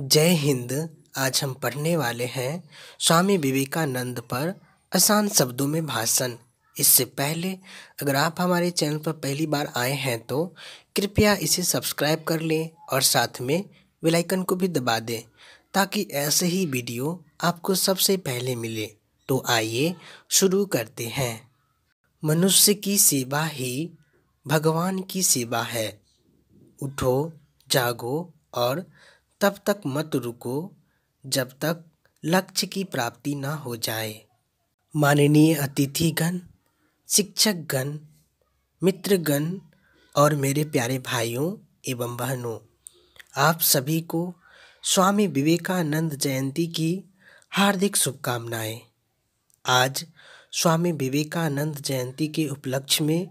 जय हिंद आज हम पढ़ने वाले हैं स्वामी विवेकानंद पर आसान शब्दों में भाषण इससे पहले अगर आप हमारे चैनल पर पहली बार आए हैं तो कृपया इसे सब्सक्राइब कर लें और साथ में बेल आइकन को भी दबा दें ताकि ऐसे ही वीडियो आपको सबसे पहले मिले तो आइए शुरू करते हैं मनुष्य की सेवा ही भगवान की सेवा है उठो जागो और तब तक मत रुको जब तक लक्ष्य की प्राप्ति न हो जाए माननीय अतिथिगण शिक्षकगण मित्रगण और मेरे प्यारे भाइयों एवं बहनों आप सभी को स्वामी विवेकानंद जयंती की हार्दिक शुभकामनाएं आज स्वामी विवेकानंद जयंती के उपलक्ष्य में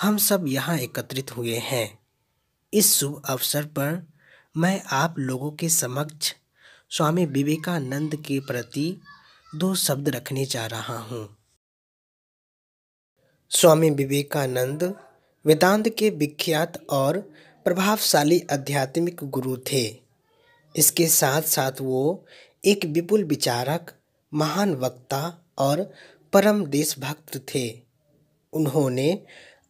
हम सब यहाँ एकत्रित हुए हैं इस शुभ अवसर पर मैं आप लोगों के समक्ष स्वामी विवेकानंद के प्रति दो शब्द रखने जा रहा हूँ स्वामी विवेकानंद वेदांत के विख्यात और प्रभावशाली आध्यात्मिक गुरु थे इसके साथ साथ वो एक विपुल विचारक महान वक्ता और परम देशभक्त थे उन्होंने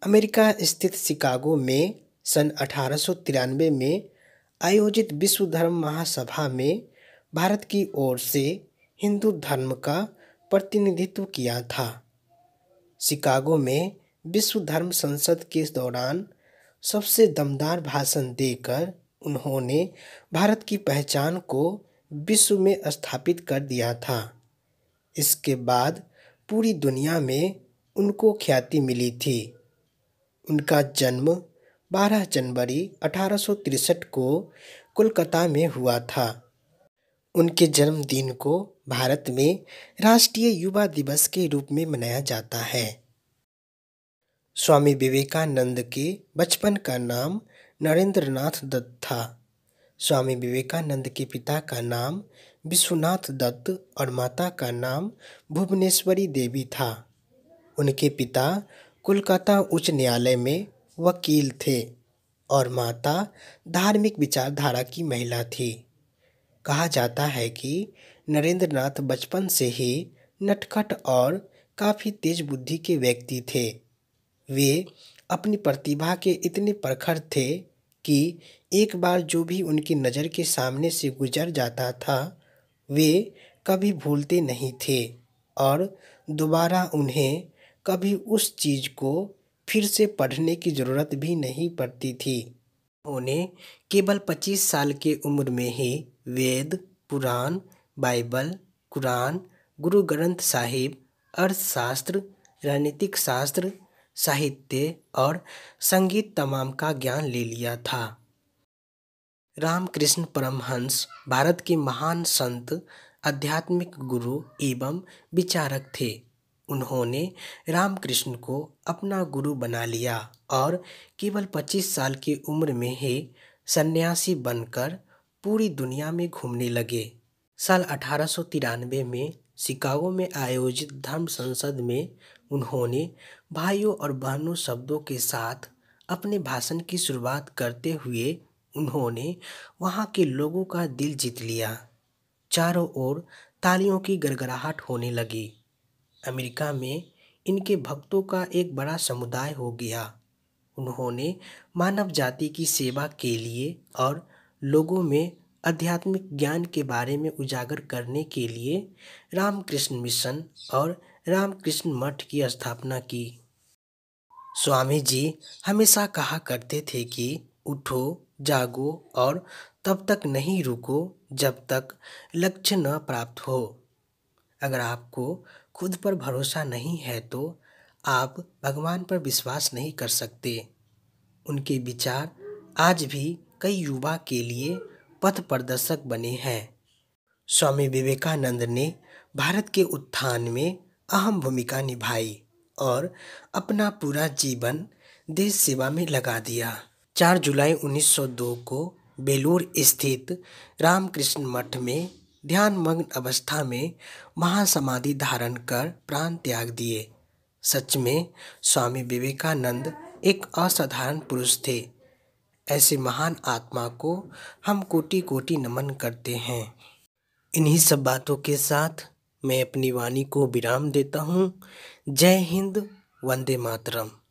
अमेरिका स्थित शिकागो में सन अठारह में आयोजित विश्व धर्म महासभा में भारत की ओर से हिंदू धर्म का प्रतिनिधित्व किया था शिकागो में विश्व धर्म संसद के दौरान सबसे दमदार भाषण देकर उन्होंने भारत की पहचान को विश्व में स्थापित कर दिया था इसके बाद पूरी दुनिया में उनको ख्याति मिली थी उनका जन्म 12 जनवरी अठारह को कोलकाता में हुआ था उनके जन्मदिन को भारत में राष्ट्रीय युवा दिवस के रूप में मनाया जाता है स्वामी विवेकानंद के बचपन का नाम नरेंद्रनाथ दत्त था स्वामी विवेकानंद के पिता का नाम विश्वनाथ दत्त और माता का नाम भुवनेश्वरी देवी था उनके पिता कोलकाता उच्च न्यायालय में वकील थे और माता धार्मिक विचारधारा की महिला थी कहा जाता है कि नरेंद्रनाथ बचपन से ही नटखट और काफ़ी तेज बुद्धि के व्यक्ति थे वे अपनी प्रतिभा के इतने प्रखर थे कि एक बार जो भी उनकी नज़र के सामने से गुजर जाता था वे कभी भूलते नहीं थे और दोबारा उन्हें कभी उस चीज़ को फिर से पढ़ने की ज़रूरत भी नहीं पड़ती थी उन्हें केवल 25 साल के उम्र में ही वेद पुराण बाइबल कुरान गुरु ग्रंथ साहिब अर्थशास्त्र रणनीतिक शास्त्र साहित्य और संगीत तमाम का ज्ञान ले लिया था रामकृष्ण परमहंस भारत के महान संत आध्यात्मिक गुरु एवं विचारक थे उन्होंने रामकृष्ण को अपना गुरु बना लिया और केवल 25 साल की उम्र में ही सन्यासी बनकर पूरी दुनिया में घूमने लगे साल अठारह में शिकागो में आयोजित धर्म संसद में उन्होंने भाइयों और बहनों शब्दों के साथ अपने भाषण की शुरुआत करते हुए उन्होंने वहाँ के लोगों का दिल जीत लिया चारों ओर तालियों की गड़गड़ाहट होने लगी अमेरिका में इनके भक्तों का एक बड़ा समुदाय हो गया उन्होंने मानव जाति की सेवा के लिए और लोगों में आध्यात्मिक ज्ञान के बारे में उजागर करने के लिए रामकृष्ण मिशन और रामकृष्ण मठ की स्थापना की स्वामी जी हमेशा कहा करते थे कि उठो जागो और तब तक नहीं रुको जब तक लक्ष्य न प्राप्त हो अगर आपको खुद पर भरोसा नहीं है तो आप भगवान पर विश्वास नहीं कर सकते उनके विचार आज भी कई युवा के लिए पथ प्रदर्शक बने हैं स्वामी विवेकानंद ने भारत के उत्थान में अहम भूमिका निभाई और अपना पूरा जीवन देश सेवा में लगा दिया 4 जुलाई 1902 को बेलूर स्थित रामकृष्ण मठ में ध्यान मग्न अवस्था में महासमाधि धारण कर प्राण त्याग दिए सच में स्वामी विवेकानंद एक असाधारण पुरुष थे ऐसे महान आत्मा को हम कोटि कोटि नमन करते हैं इन्हीं सब बातों के साथ मैं अपनी वाणी को विराम देता हूँ जय हिंद वंदे मातरम